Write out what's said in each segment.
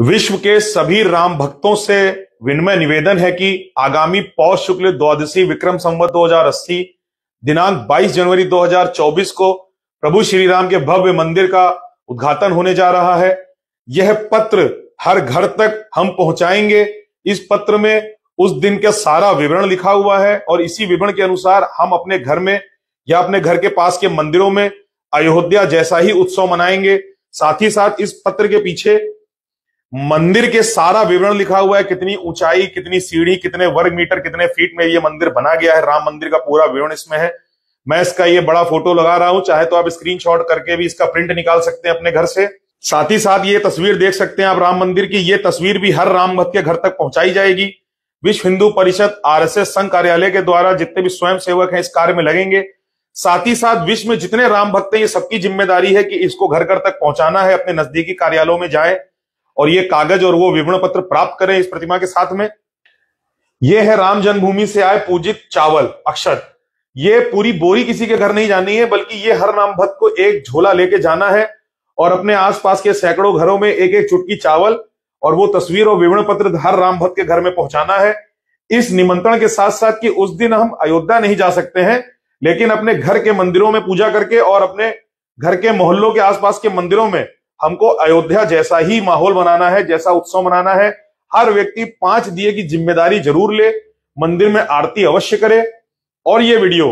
विश्व के सभी राम भक्तों से विनमय निवेदन है कि आगामी पौष शुक्ल द्वादशी विक्रम संवत दो दिनांक 22 जनवरी 2024 को प्रभु श्री राम के भव्य मंदिर का उद्घाटन होने जा रहा है यह पत्र हर घर तक हम पहुंचाएंगे इस पत्र में उस दिन का सारा विवरण लिखा हुआ है और इसी विवरण के अनुसार हम अपने घर में या अपने घर के पास के मंदिरों में अयोध्या जैसा ही उत्सव मनाएंगे साथ ही साथ इस पत्र के पीछे मंदिर के सारा विवरण लिखा हुआ है कितनी ऊंचाई कितनी सीढ़ी कितने वर्ग मीटर कितने फीट में ये मंदिर बना गया है राम मंदिर का पूरा विवरण इसमें है मैं इसका ये बड़ा फोटो लगा रहा हूं चाहे तो आप स्क्रीनशॉट करके भी इसका प्रिंट निकाल सकते हैं अपने घर से साथ ही साथ ये तस्वीर देख सकते हैं आप राम मंदिर की ये तस्वीर भी हर राम भक्त के घर तक पहुंचाई जाएगी विश्व हिंदू परिषद आरएसएस संघ कार्यालय के द्वारा जितने भी स्वयं सेवक है इस कार्य में लगेंगे साथ ही साथ विश्व में जितने राम भक्त हैं ये सबकी जिम्मेदारी है कि इसको घर घर तक पहुंचाना है अपने नजदीकी कार्यालयों में जाए और ये कागज और वो विवरण पत्र प्राप्त करें इस प्रतिमा के साथ में ये है राम जन्मभूमि से आए पूजित चावल अक्षत ये पूरी बोरी किसी के घर नहीं जानी है बल्कि ये हर नाम भक्त को एक झोला लेके जाना है और अपने आसपास के सैकड़ों घरों में एक एक चुटकी चावल और वो तस्वीर और विवरण पत्र हर राम भक्त के घर में पहुंचाना है इस निमंत्रण के साथ साथ कि उस दिन हम अयोध्या नहीं जा सकते हैं लेकिन अपने घर के मंदिरों में पूजा करके और अपने घर के मोहल्लों के आसपास के मंदिरों में हमको अयोध्या जैसा ही माहौल बनाना है जैसा उत्सव मनाना है हर व्यक्ति पांच दिए की जिम्मेदारी जरूर ले मंदिर में आरती अवश्य करे और ये वीडियो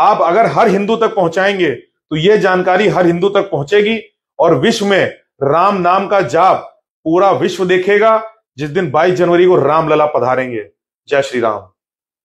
आप अगर हर हिंदू तक पहुंचाएंगे तो ये जानकारी हर हिंदू तक पहुंचेगी और विश्व में राम नाम का जाप पूरा विश्व देखेगा जिस दिन 22 जनवरी को रामलला पधारेंगे जय श्री राम